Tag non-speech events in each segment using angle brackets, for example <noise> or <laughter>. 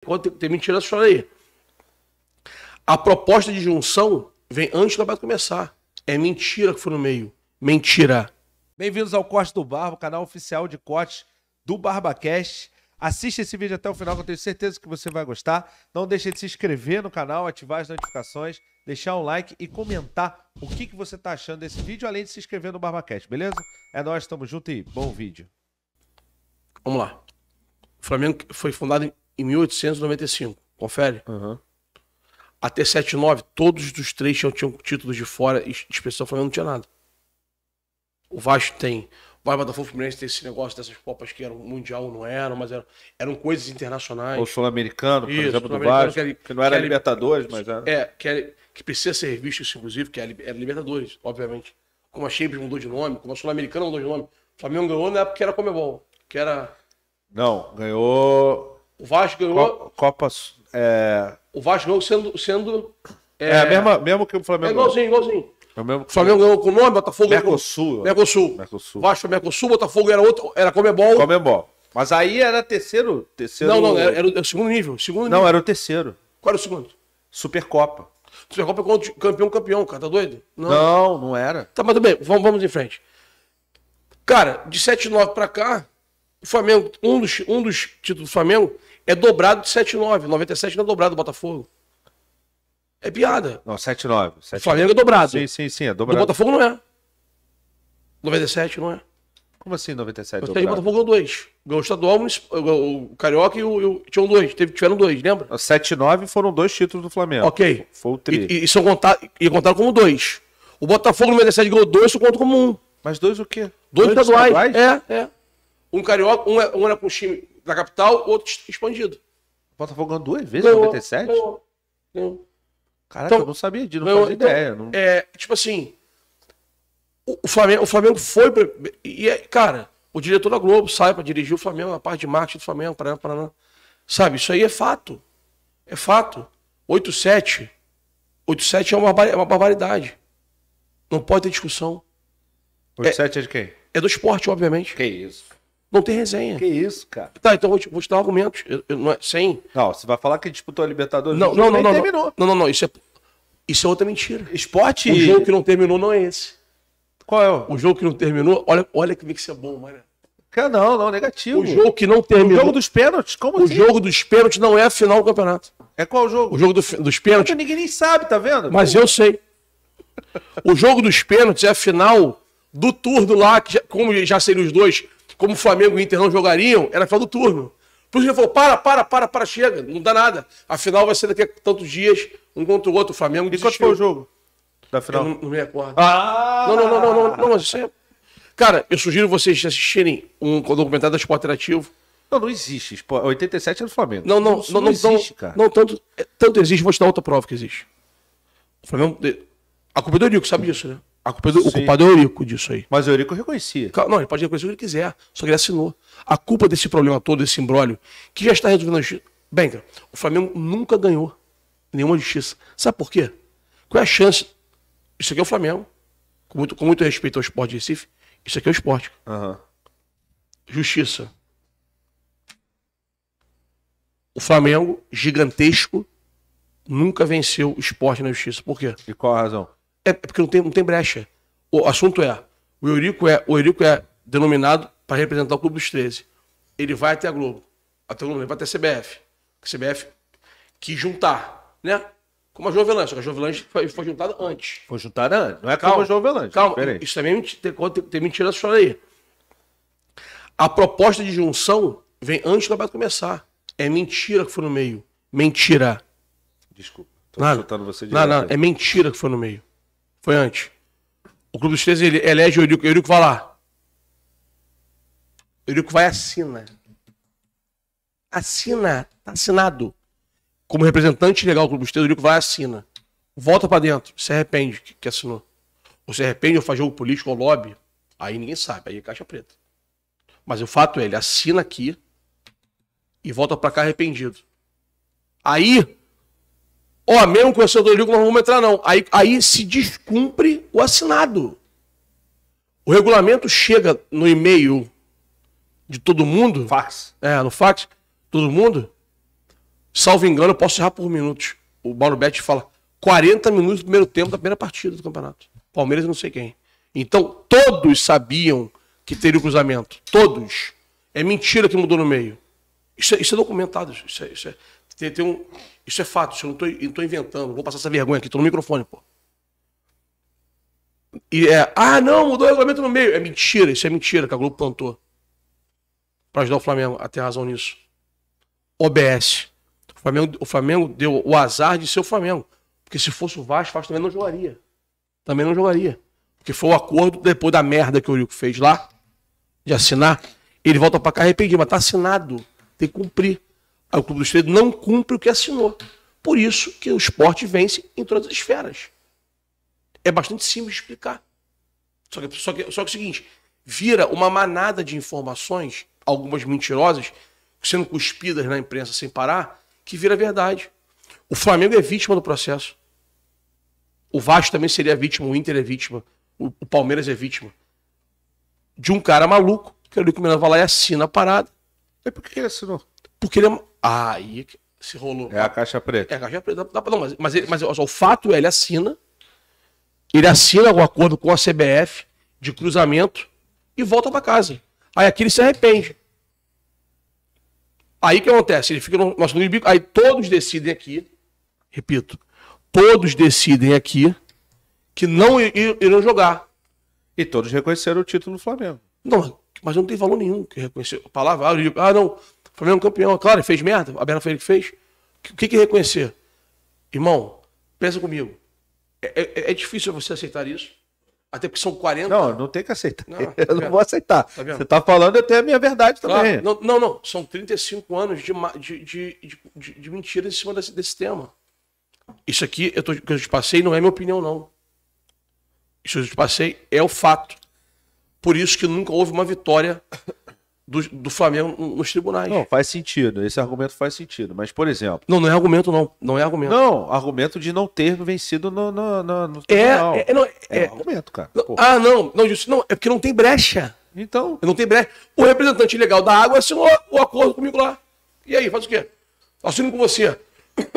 Tem, tem mentira essa aí. A proposta de junção vem antes da base começar. É mentira que foi no meio. Mentira. Bem-vindos ao Corte do Barba, canal oficial de corte do BarbaCast. Assista esse vídeo até o final, que eu tenho certeza que você vai gostar. Não deixe de se inscrever no canal, ativar as notificações, deixar um like e comentar o que, que você está achando desse vídeo, além de se inscrever no BarbaCast, beleza? É nóis, tamo junto e bom vídeo. Vamos lá. O Flamengo foi fundado em em 1895. Confere. Uhum. Até 79, todos os três tinham, tinham títulos de fora e expressão Flamengo não tinha nada. O Vasco tem. O Vai da Fluminense tem esse negócio dessas Copas que eram mundial, não eram, mas eram, eram coisas internacionais. O Sul-Americano, por Isso, exemplo, do Vasco, que, é que não era que é Libertadores, mas é, era. É, que, que precisa ser visto inclusive, que é era Libertadores, obviamente. Como a Champions mudou de nome, como a Sul-Americana mudou de nome. O Flamengo ganhou na época que era Comebol, que era. Não, ganhou. O Vasco ganhou. copas É... O Vasco ganhou sendo. sendo é, é mesma, mesmo que o Flamengo. É igualzinho, igualzinho. É mesmo que... O Flamengo ganhou com o nome, Botafogo Mercosul. Né? Mercosul. Mercosul. Vasco Mercosul, Botafogo era outro, era Comebol. Comebol. Mas aí era terceiro, terceiro. Não, não, era, era o segundo nível, segundo nível. Não, era o terceiro. Qual era o segundo? Supercopa. Supercopa é contra campeão, campeão, cara, tá doido? Não, não, não era. Tá, mas tudo bem, vamos, vamos em frente. Cara, de 7 9 pra cá, o Flamengo, um dos, um dos títulos do Flamengo é dobrado de 7-9. 97 não é dobrado do Botafogo. É piada. Não, 7,9. O Flamengo é dobrado. Sim, sim, sim, é dobrado. O Botafogo não é. 97 não é. Como assim 97 é dobrado? O Botafogo ganhou dois. Ganhou o estadual, o Carioca e o... o tinham dois. Teve, tiveram dois, lembra? 7 9 foram dois títulos do Flamengo. Ok. Foi o tri. E, e, e são contados, e contaram como dois. O Botafogo no 97 ganhou dois, eu conto como um. Mas dois o quê? Dois, dois estaduais. estaduais? É, é. Um carioca, um, é, um era com o time da capital, outro expandido. O Botafogo ganhou duas vezes, em 97? Ganhou, Caraca, então, eu não sabia disso, não ganhou, então, ideia. Não... É, tipo assim, o Flamengo, o Flamengo foi. Pra, e, é, cara, o diretor da Globo sai para dirigir o Flamengo, a parte de marketing do Flamengo, para Paraná. Sabe, isso aí é fato. É fato. 8-7. 8-7 é uma, é uma barbaridade. Não pode ter discussão. 8-7 é, é de quem? É do esporte, obviamente. Que isso. Não tem resenha. Que isso, cara. Tá, então vou te, vou te dar argumentos. Eu, eu, não é, sem. Não, você vai falar que disputou a Libertadores. Não, não, não, não, terminou. Não, não, não. Isso é, isso é outra mentira. Esporte. O jogo que não terminou não é esse. Qual é? O, o jogo que não terminou, olha, olha que vem que isso é bom, mano. Não, não, negativo. O jogo que não terminou. O jogo dos pênaltis? Como o assim? O jogo dos pênaltis não é a final do campeonato. É qual o jogo? O jogo do, dos pênaltis. Ninguém nem sabe, tá vendo? Mas eu sei. o jogo dos pênaltis é a final do turno lá, que já, como já seriam os dois como Flamengo e Inter não jogariam, era final do turno. isso eu falou: para, para, para, para, chega, não dá nada. A final vai ser daqui a tantos dias, um contra o outro, o Flamengo. E desistiu. quanto foi o jogo? Da final? Não, não, me recordo. Ah! Não, não, não, não, não, não, isso Cara, eu sugiro vocês assistirem um documentário da Esporte Interativo. Não, não existe. Esporte... 87 é do Flamengo. Não, não, não, não, não existe, não, cara. Não, tanto, tanto existe, vou te dar outra prova que existe. O Flamengo. A culpa é do Nico, sabe disso, né? A culpa é do, o culpado é o Eurico disso aí. Mas o Eurico reconhecia. Não, ele pode reconhecer o que ele quiser, só que ele assinou. A culpa desse problema todo, desse imbróglio, que já está resolvido na justiça. Bem, o Flamengo nunca ganhou nenhuma justiça. Sabe por quê? Qual é a chance? Isso aqui é o Flamengo, com muito, com muito respeito ao esporte de Recife, isso aqui é o esporte. Uhum. Justiça. O Flamengo, gigantesco, nunca venceu o esporte na justiça. Por quê? E qual a razão? É, é porque não tem, não tem brecha. O assunto é, o Eurico é, o Eurico é denominado para representar o Clube dos 13. Ele vai até a Globo, até o Globo, ele vai até a CBF. A CBF que juntar, né? Como a João só a João foi, foi, juntada antes. Foi juntada antes, não é calma, como a João Velange. Calma, isso também é tem, tem, tem mentira nessa história aí. A proposta de junção vem antes do debate começar. É mentira que foi no meio. Mentira. Desculpa, estou Nada. você direto. Não, não, é mentira que foi no meio. Foi antes. O Clube dos 13 ele elege o Eurico. Eurico vai lá. Eurico vai e assina. Assina. Tá assinado. Como representante legal do Clube dos 13, Eurico vai e assina. Volta para dentro. Se arrepende que, que assinou. Ou se arrepende ou faz jogo político ou lobby. Aí ninguém sabe. Aí é caixa preta. Mas o fato é, ele assina aqui e volta para cá arrependido. Aí Ó, oh, mesmo com o Estatuto Agrícola não vamos entrar, não. Aí, aí se descumpre o assinado. O regulamento chega no e-mail de todo mundo. Fax. É, no fax. Todo mundo. Salvo engano, eu posso errar por minutos. O Mauro Betti fala 40 minutos do primeiro tempo da primeira partida do campeonato. Palmeiras não sei quem. Então, todos sabiam que teria o cruzamento. Todos. É mentira que mudou no meio. Isso, é, isso é documentado. Isso é, isso é, tem, tem um... Isso é fato, isso eu não estou inventando. Vou passar essa vergonha aqui, estou no microfone, pô. E é, ah, não, mudou o regulamento no meio. É mentira, isso é mentira que a Globo plantou. Para ajudar o Flamengo a ter razão nisso. OBS. O Flamengo, o Flamengo deu o azar de ser o Flamengo. Porque se fosse o Vasco, o Vasco também não jogaria. Também não jogaria. Porque foi o acordo depois da merda que o Eurico fez lá, de assinar. Ele volta para cá arrependido, mas tá assinado. Tem que cumprir. O Clube do Espelho não cumpre o que assinou. Por isso que o esporte vence em todas as esferas. É bastante simples de explicar. Só que, só que, só que é o seguinte, vira uma manada de informações, algumas mentirosas, sendo cuspidas na imprensa sem parar, que vira verdade. O Flamengo é vítima do processo. O Vasco também seria vítima, o Inter é vítima, o, o Palmeiras é vítima. De um cara maluco, que é o Luiz vai lá e assina a parada. É porque ele assinou. Porque ele é, Aí se rolou. É a caixa preta. É a caixa preta. Dá, dá, não, mas, mas, mas só, o fato é, ele assina. Ele assina o acordo com a CBF de cruzamento e volta para casa. Aí aqui ele se arrepende. Aí o que acontece? Ele fica no nosso inimigo. Aí todos decidem aqui, repito, todos decidem aqui que não irão jogar. E todos reconheceram o título do Flamengo. Não, mas não tem valor nenhum que reconhecer. A palavra, ah, ah não, Flamengo é campeão, claro, fez merda, a Bela foi ele que fez. O que, que reconhecer? Irmão, pensa comigo. É, é, é difícil você aceitar isso. Até porque são 40. Não, não tem que aceitar. Não, <laughs> tá eu não vou aceitar. Tá Você está falando, eu tenho a minha verdade também. Claro. Não, não, não. São 35 anos de, de, de, de, de mentira em cima desse, desse tema. Isso aqui eu tô, que eu te passei não é minha opinião, não. Isso que eu te passei é o fato. Por isso que nunca houve uma vitória do, do Flamengo nos tribunais. Não, faz sentido. Esse argumento faz sentido. Mas, por exemplo. Não, não é argumento, não. Não é argumento. Não, argumento de não ter vencido no, no, no, no é, tribunal. É, é, não, é, é argumento, cara. Não, ah, não. Não, isso não. É porque não tem brecha. Então. Não tem brecha. O representante legal da água assinou o acordo comigo lá. E aí, faz o quê? Assino com você.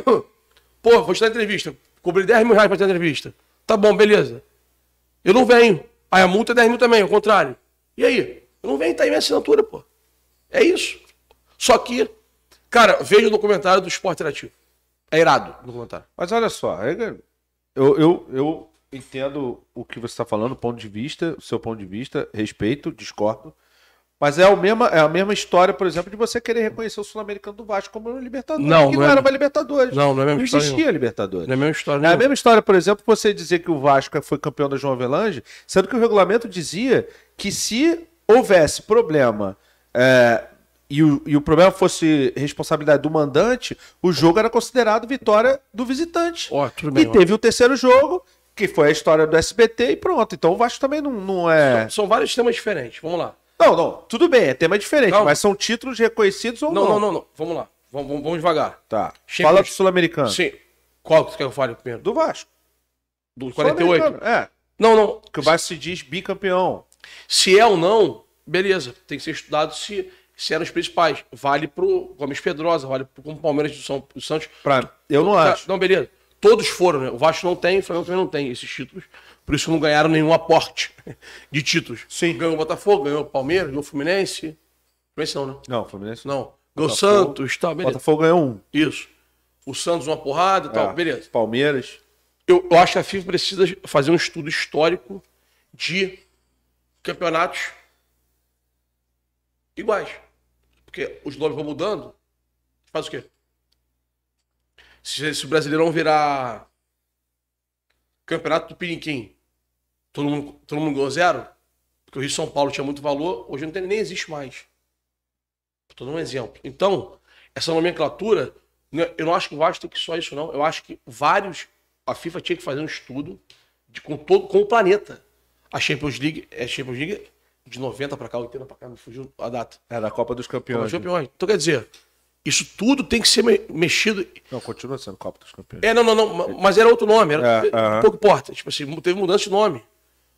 <coughs> Pô, vou te dar entrevista. Cobri 10 mil reais pra te dar entrevista. Tá bom, beleza. Eu não venho. Aí a multa é 10 mil também, ao contrário. E aí? Eu não venho tá aí minha assinatura, pô. É isso. Só que, cara, veja o documentário do Esporte Interativo. É irado o documentário. Mas olha só, eu, eu, eu entendo o que você está falando, ponto de vista, o seu ponto de vista, respeito, discordo. Mas é, o é a mesma história, por exemplo, de você querer reconhecer o Sul-Americano do Vasco como Libertadores. Não, que não, não é era uma Libertadores. Não, não é a mesma não história. Não existia Libertadores. Não é a mesma história. Não. É a mesma história, por exemplo, você dizer que o Vasco foi campeão da João Avelange, sendo que o regulamento dizia que se houvesse problema é, e, o, e o problema fosse responsabilidade do mandante, o jogo era considerado vitória do visitante. Ó, bem, e ó. teve o terceiro jogo, que foi a história do SBT, e pronto. Então o Vasco também não, não é. São, são vários temas diferentes, vamos lá. Não, não, tudo bem, é tema diferente, Calma. mas são títulos reconhecidos ou não? Não, não, não, não. vamos lá, vamos, vamos, vamos devagar. Tá. Champions... Fala do Sul-Americano. Sim. Qual que você quer que eu fale primeiro? Do Vasco. Do 48? É. Não, não. Que o Vasco se diz bicampeão. Se é ou não, beleza, tem que ser estudado se, se eram os principais. Vale pro Gomes Pedrosa, vale pro como Palmeiras do, São, do Santos. Pra, eu não acho. Não, beleza. Todos foram, né? O Vasco não tem, o Flamengo também não tem esses títulos. Por isso não ganharam nenhum aporte <laughs> de títulos. Sim. Ganhou o Botafogo, ganhou o Palmeiras, ganhou o Fluminense. Fluminense não, né? Não, Fluminense não. Ganhou o Santos, tá, beleza. Botafogo ganhou um. Isso. O Santos uma porrada e tal, é, beleza. Palmeiras. Eu, eu acho que a FIFA precisa fazer um estudo histórico de campeonatos iguais. Porque os nomes vão mudando. Faz o quê? Se, se o brasileirão virar campeonato do Piniquim, todo mundo, todo mundo ganhou zero, porque o Rio São Paulo tinha muito valor, hoje não tem, nem existe mais. Estou dando um exemplo. Então, essa nomenclatura, é, eu não acho que o Vasco tem que só isso, não. Eu acho que vários. A FIFA tinha que fazer um estudo de, com, todo, com o planeta a Champions League é Champions League de 90 para cá, 80 para cá, não fugiu a data. É da Copa dos Campeões. Copa dos né? Campeões. Então quer dizer, isso tudo tem que ser me mexido. Não, continua sendo Copa dos Campeões. É, não, não, não, mas era outro nome, era, é, uh -huh. pouco importa. Tipo assim, teve mudança de nome.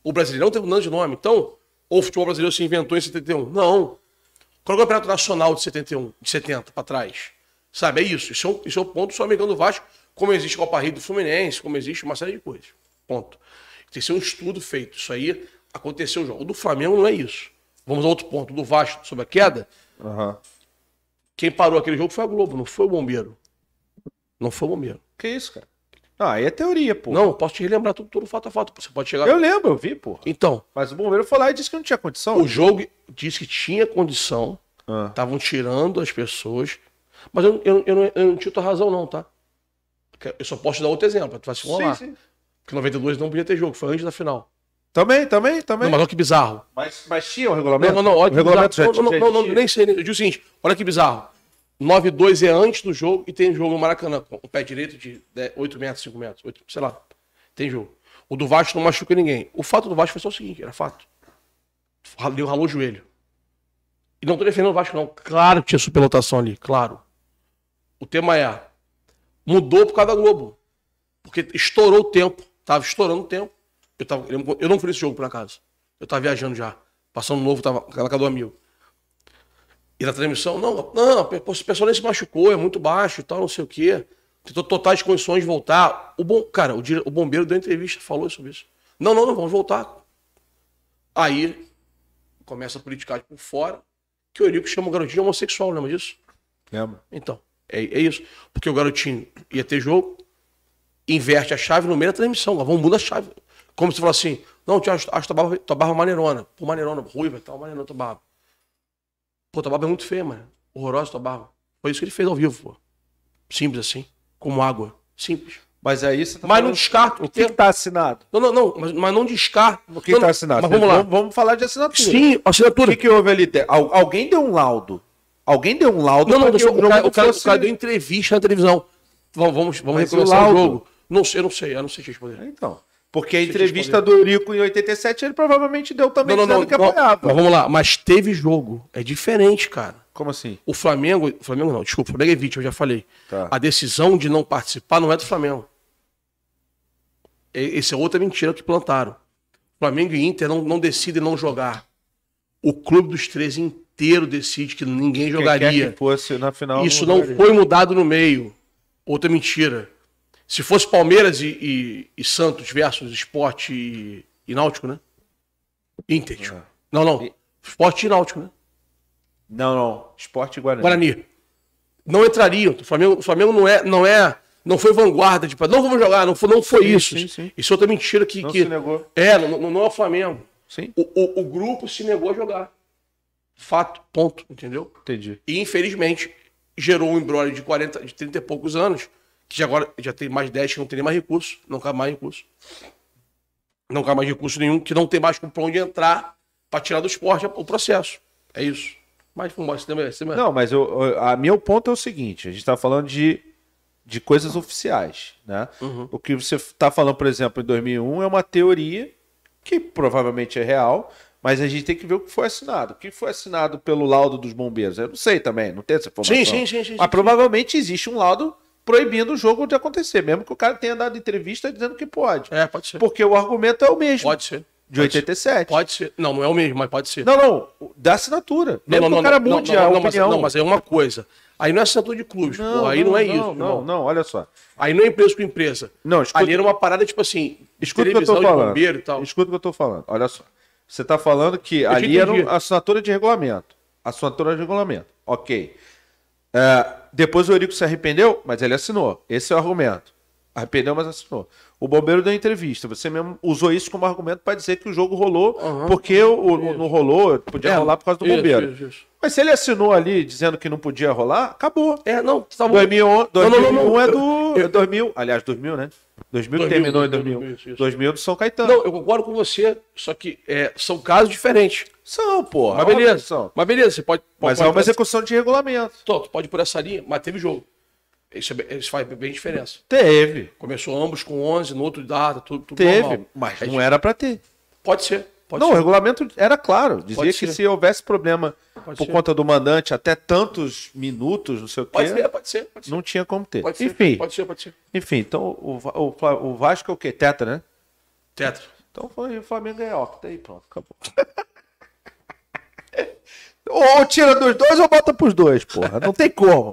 O Brasileirão teve mudança de nome. Então, ou o futebol brasileiro se inventou em 71? Não. Qual é o Campeonato Nacional de 71, de 70 para trás? Sabe, é isso. Isso é um, é um ponto só amigão do Vasco, como existe Copa Rio do Fluminense, como existe uma série de coisas. Ponto. Tem que ser um estudo feito. Isso aí aconteceu o jogo. O do Flamengo não é isso. Vamos a outro ponto. Do Vasco sobre a queda. Uhum. Quem parou aquele jogo foi a Globo, não foi o bombeiro. Não foi o bombeiro. Que isso, cara? Ah, aí é teoria, pô. Não, posso te relembrar tudo, tudo fato a fato. Você pode chegar. Eu lembro, eu vi, pô. Então. Mas o bombeiro foi lá e disse que não tinha condição. O jogo disse que tinha condição. Ah. Estavam ah. tirando as pessoas. Mas eu, eu, eu, não, eu não razão, não, tá? Eu só posso te dar outro exemplo, tu vai se falar Sim, sim. Porque 92 não podia ter jogo, foi antes da final. Também, também, também. Não, mas olha que bizarro. Mas, mas tinha o regulamento? Não, não, não. Olha o regulamento bizarro. não, não, não, não, nem sei. Eu digo o seguinte, olha que bizarro. 9-2 é antes do jogo e tem jogo no Maracanã, com o pé direito de 8 né, metros, 5 metros, 8, sei lá. Tem jogo. O do Vasco não machuca ninguém. O fato do Vasco foi só o seguinte, era fato. ele ralou o joelho. E não tô defendendo o Vasco, não. Claro que tinha superlotação ali, claro. O tema é. Mudou por causa da Globo. Porque estourou o tempo. Tava estourando o tempo. Eu, tava, eu não fui esse jogo, por acaso. Eu tava viajando já. Passando novo, tava com do amigo. E na transmissão, não, não, o pessoal nem se machucou, é muito baixo e tal, não sei o quê. Tentou totais condições de voltar. O bom, cara, o, o bombeiro deu entrevista, falou sobre isso. Não, não, não, vamos voltar. Aí começa a politicar por fora, que o Eurico chama o garotinho homossexual, lembra disso? Lembra. Então, é, é isso. Porque o garotinho ia ter jogo, inverte a chave no meio da transmissão. Vamos mudar a chave. Como se falasse assim, não, tio, acho, acho tua, barba, tua barba é maneirona. Pô, maneirona, ruiva, tal, maneirona tua barba. Pô, tua barba é muito feia, mano. Horrorosa tua barba. Foi isso que ele fez ao vivo, pô. Simples assim. Como água. Simples. Mas é isso. Tá mas falando... não descarto. O que está assinado? Não, não, não. Mas, mas não descarto. O que está assinado? Mas vamos lá. Vamos, vamos, falar de assinatura. Sim, assinatura. O que, que houve ali? Al, alguém deu um laudo. Alguém deu um laudo. Não, não, deixa, eu, o, cara, o, cara, o cara deu entrevista na televisão. Vamos, vamos, vamos recomeçar o, laudo. o jogo. Não sei, eu não sei, eu não sei te responder. Então. Porque a entrevista do Eurico em 87 ele provavelmente deu também não, não, não, que apoiava. Mas vamos lá, mas teve jogo. É diferente, cara. Como assim? O Flamengo. O Flamengo não, desculpa, o Flamengo é vítima, eu já falei. Tá. A decisão de não participar não é do Flamengo. Essa é outra mentira que plantaram. Flamengo e Inter não, não decidem não jogar. O clube dos três inteiro decide que ninguém jogaria. Que fosse, na final, Isso não, não foi mudado no meio. Outra mentira. Se fosse Palmeiras e, e, e Santos versus esporte e, e Náutico, né? Inter. Tipo. Não, não. Esporte e Náutico, né? Não, não. Esporte e Guarani. Guarani. Não entrariam. O Flamengo, o Flamengo não é. Não é não foi vanguarda, tipo, não vamos jogar, não foi, não foi sim, isso. Sim, sim. Isso é outra mentira que. Não que... se negou. É, não, não, não é o Flamengo. Sim. O, o, o, grupo se negou a jogar. Fato, ponto, entendeu? Entendi. E infelizmente gerou um embrólio de 40, de 30 e poucos anos que agora já tem mais 10 que não tem nem mais recurso, não cabe mais recurso. Não cabe mais recurso nenhum, que não tem mais para onde entrar para tirar do esporte o processo. É isso. Mas vamos é assim embora. Não, mas eu, a meu ponto é o seguinte: a gente está falando de, de coisas oficiais. Né? Uhum. O que você está falando, por exemplo, em 2001 é uma teoria que provavelmente é real, mas a gente tem que ver o que foi assinado. O que foi assinado pelo laudo dos bombeiros? Eu não sei também, não tem essa informação. Sim, sim, sim. sim mas sim. provavelmente existe um laudo proibindo o jogo de acontecer, mesmo que o cara tenha dado entrevista dizendo que pode. É, pode ser. Porque o argumento é o mesmo. Pode ser. De 87. Pode ser. Não, não é o mesmo, mas pode ser. Não, não. Da assinatura. Não, não, não, o cara não, mude não, não, a não, mas, não, mas é uma coisa. Aí não é assinatura de clubes, não, pô. Aí não, não é isso. Não, irmão. não, olha só. Aí não é empresa com empresa. Não, escuta. Ali era uma parada, tipo assim, escuta o que eu tô falando. bombeiro e tal. Escuta o que eu tô falando. Olha só. Você tá falando que eu ali era assinatura de regulamento. Assinatura de regulamento. Ok. É, depois o Eurico se arrependeu, mas ele assinou. Esse é o argumento. Arrependeu, mas assinou. O Bombeiro deu entrevista. Você mesmo usou isso como argumento para dizer que o jogo rolou, uhum. porque o, o, não rolou, podia é, rolar por causa do isso, Bombeiro. Isso, isso. Mas se ele assinou ali dizendo que não podia rolar, acabou. É, não. Salvo... 2001, 2001 não, não, não, é do. 2000. É aliás, 2000, né? 2000, 2000 terminou em 2000. 2000, 2000 do São Caetano. Não, eu concordo com você, só que é, são casos diferentes. São, pô. Mas beleza. Mas beleza, você pode. pode mas pode é uma execução essa... de regulamento. Então, tu pode ir por essa linha, mas teve jogo. Isso, é, isso faz bem diferença. Teve. Começou ambos com 11, no outro data, tudo, tudo Teve, normal. mas não era para ter. Pode ser. Pode não, ser. o regulamento era claro. Dizia que se houvesse problema pode por ser. conta do mandante até tantos minutos, não sei o quê. Pode ser, pode ser. não tinha como ter. Pode enfim, ser, pode ser, pode ser. Enfim, então o, o, o Vasco é o quê? Tetra, né? Tetra. Então foi, o Flamengo é octa tá aí, pronto, acabou. ou, <laughs> ou tira dos dois ou bota pros dois, porra. Não tem como.